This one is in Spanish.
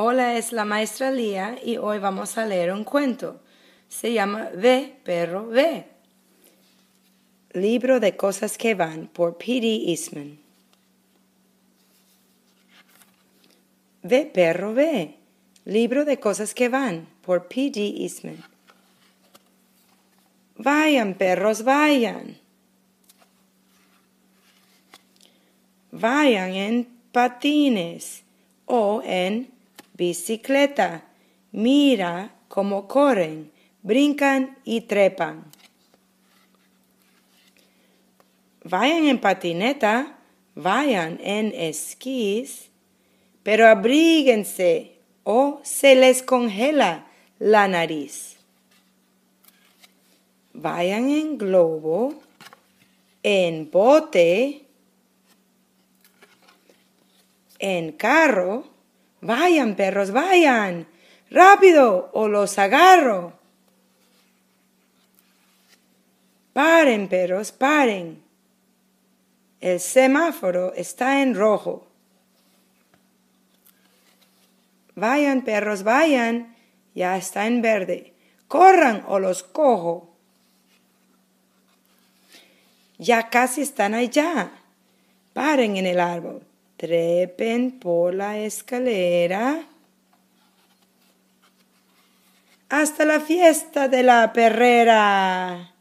Hola, es la maestra Lía y hoy vamos a leer un cuento. Se llama Ve, perro, ve. Libro de cosas que van por P.D. Eastman. Ve, perro, ve. Libro de cosas que van por P.D. Eastman. Vayan, perros, vayan. Vayan en patines o en bicicleta. Mira cómo corren, brincan y trepan. Vayan en patineta, vayan en esquís, pero abríguense o se les congela la nariz. Vayan en globo, en bote, en carro, Vayan, perros, vayan. Rápido o los agarro. Paren, perros, paren. El semáforo está en rojo. Vayan, perros, vayan. Ya está en verde. Corran o los cojo. Ya casi están allá. Paren en el árbol trepen por la escalera hasta la fiesta de la perrera.